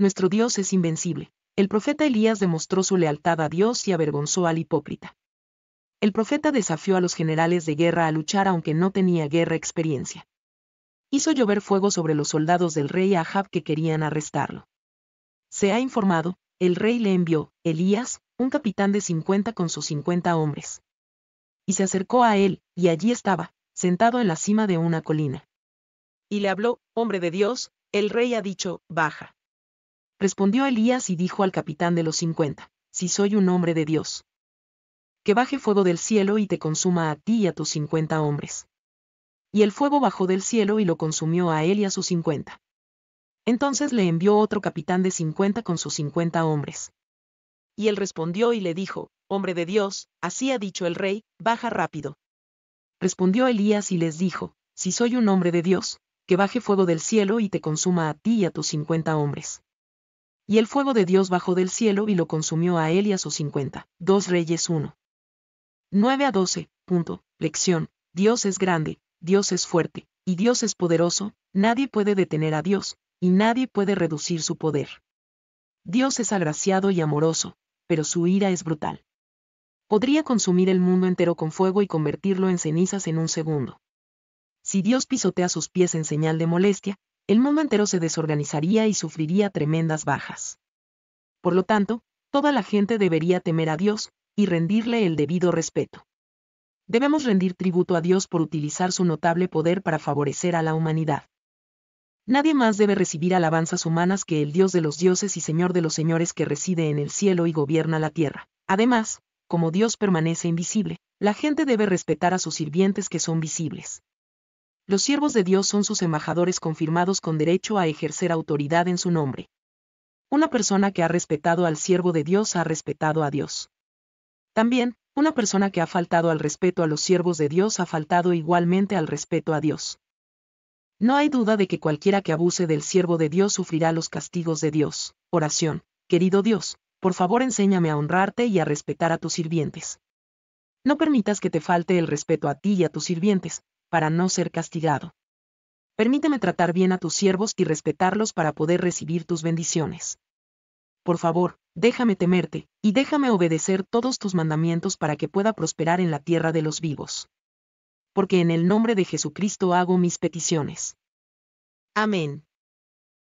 Nuestro Dios es invencible. El profeta Elías demostró su lealtad a Dios y avergonzó al hipócrita. El profeta desafió a los generales de guerra a luchar aunque no tenía guerra experiencia. Hizo llover fuego sobre los soldados del rey Ahab que querían arrestarlo. Se ha informado, el rey le envió, Elías, un capitán de 50 con sus 50 hombres. Y se acercó a él, y allí estaba, sentado en la cima de una colina. Y le habló, hombre de Dios, el rey ha dicho, baja. Respondió Elías y dijo al capitán de los cincuenta, Si soy un hombre de Dios. Que baje fuego del cielo y te consuma a ti y a tus cincuenta hombres. Y el fuego bajó del cielo y lo consumió a él y a sus cincuenta. Entonces le envió otro capitán de cincuenta con sus cincuenta hombres. Y él respondió y le dijo, Hombre de Dios, así ha dicho el rey, baja rápido. Respondió Elías y les dijo, Si soy un hombre de Dios, que baje fuego del cielo y te consuma a ti y a tus cincuenta hombres. Y el fuego de Dios bajó del cielo y lo consumió a él y a sus cincuenta. Dos Reyes 1. 9 a 12. Lección. Dios es grande, Dios es fuerte, y Dios es poderoso, nadie puede detener a Dios, y nadie puede reducir su poder. Dios es agraciado y amoroso, pero su ira es brutal. Podría consumir el mundo entero con fuego y convertirlo en cenizas en un segundo. Si Dios pisotea sus pies en señal de molestia, el mundo entero se desorganizaría y sufriría tremendas bajas. Por lo tanto, toda la gente debería temer a Dios y rendirle el debido respeto. Debemos rendir tributo a Dios por utilizar su notable poder para favorecer a la humanidad. Nadie más debe recibir alabanzas humanas que el Dios de los dioses y Señor de los señores que reside en el cielo y gobierna la tierra. Además, como Dios permanece invisible, la gente debe respetar a sus sirvientes que son visibles. Los siervos de Dios son sus embajadores confirmados con derecho a ejercer autoridad en su nombre. Una persona que ha respetado al siervo de Dios ha respetado a Dios. También, una persona que ha faltado al respeto a los siervos de Dios ha faltado igualmente al respeto a Dios. No hay duda de que cualquiera que abuse del siervo de Dios sufrirá los castigos de Dios. Oración. Querido Dios, por favor enséñame a honrarte y a respetar a tus sirvientes. No permitas que te falte el respeto a ti y a tus sirvientes, para no ser castigado. Permíteme tratar bien a tus siervos y respetarlos para poder recibir tus bendiciones. Por favor, déjame temerte, y déjame obedecer todos tus mandamientos para que pueda prosperar en la tierra de los vivos. Porque en el nombre de Jesucristo hago mis peticiones. Amén.